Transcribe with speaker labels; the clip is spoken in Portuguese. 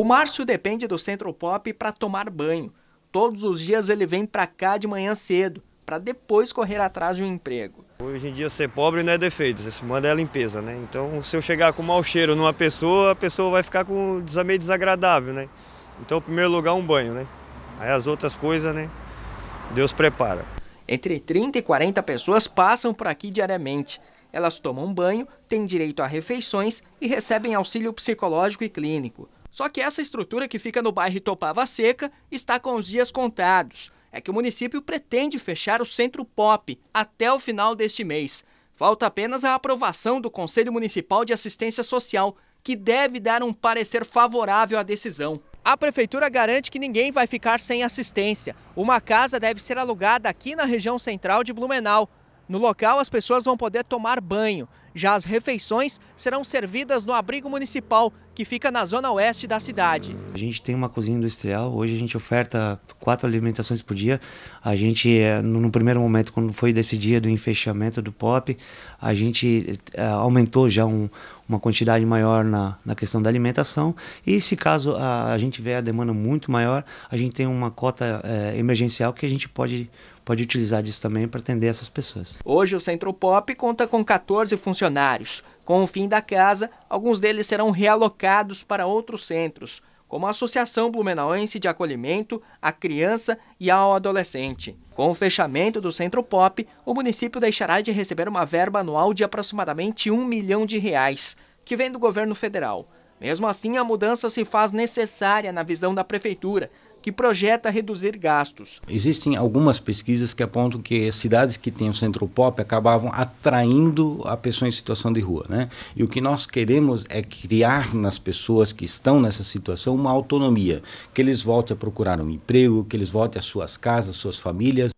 Speaker 1: O Márcio depende do Centro Pop para tomar banho. Todos os dias ele vem para cá de manhã cedo, para depois correr atrás de um emprego.
Speaker 2: Hoje em dia ser pobre não é defeito, se manda é a limpeza, né? Então se eu chegar com mau cheiro numa pessoa, a pessoa vai ficar com meio
Speaker 1: desagradável, né? Então, em primeiro lugar, um banho, né? Aí as outras coisas, né? Deus prepara. Entre 30 e 40 pessoas passam por aqui diariamente. Elas tomam banho, têm direito a refeições e recebem auxílio psicológico e clínico. Só que essa estrutura que fica no bairro Topava Seca está com os dias contados. É que o município pretende fechar o Centro Pop até o final deste mês. Falta apenas a aprovação do Conselho Municipal de Assistência Social, que deve dar um parecer favorável à decisão. A prefeitura garante que ninguém vai ficar sem assistência. Uma casa deve ser alugada aqui na região central de Blumenau. No local, as pessoas vão poder tomar banho. Já as refeições serão servidas no abrigo municipal, que fica na zona oeste da cidade.
Speaker 3: A gente tem uma cozinha industrial, hoje a gente oferta quatro alimentações por dia. A gente, eh, no primeiro momento, quando foi decidido o fechamento do POP, a gente eh, aumentou já um, uma quantidade maior na, na questão da alimentação. E se caso a, a gente vê a demanda muito maior, a gente tem uma cota é, emergencial que a gente pode pode utilizar disso também para atender essas pessoas.
Speaker 1: Hoje o Centro Pop conta com 14 funcionários, com o fim da casa, alguns deles serão realocados para outros centros, como a Associação Blumenauense de Acolhimento à Criança e ao Adolescente. Com o fechamento do Centro Pop, o município deixará de receber uma verba anual de aproximadamente um milhão de reais, que vem do governo federal. Mesmo assim, a mudança se faz necessária na visão da prefeitura, que projeta reduzir gastos.
Speaker 4: Existem algumas pesquisas que apontam que cidades que têm o centro pop acabavam atraindo a pessoa em situação de rua. Né? E o que nós queremos é criar nas pessoas que estão nessa situação uma autonomia, que eles voltem a procurar um emprego, que eles voltem às suas casas, suas famílias.